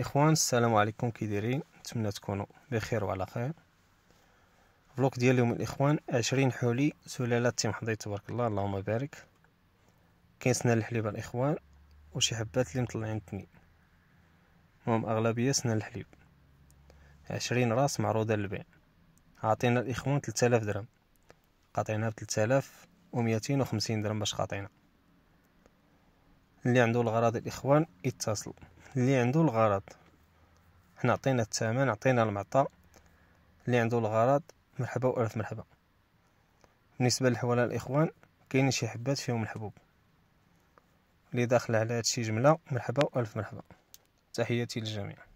اخوان السلام عليكم كي دايرين نتمنى تكونوا بخير وعلى خير فلوق ديال اليوم الاخوان عشرين حولي سلاله حضيت تبارك الله اللهم بارك كاين سنا الحليب الاخوان وشي حبات اللي مطلعين تني المهم اغلبيه سنا الحليب عشرين راس معروضه للبيع عطينا الاخوان 3000 درهم قاطعينها ب 3250 درهم باش قاطعينها اللي عنده الغراض الاخوان يتصل اللي عنده الغرض حنا عطينا الثمن عطينا المعطى اللي عنده الغرض مرحبا والف مرحبا بالنسبه للحواله الاخوان كاين شي حبات فيهم الحبوب اللي داخل على هادشي جمله مرحبا والف مرحبا تحياتي للجميع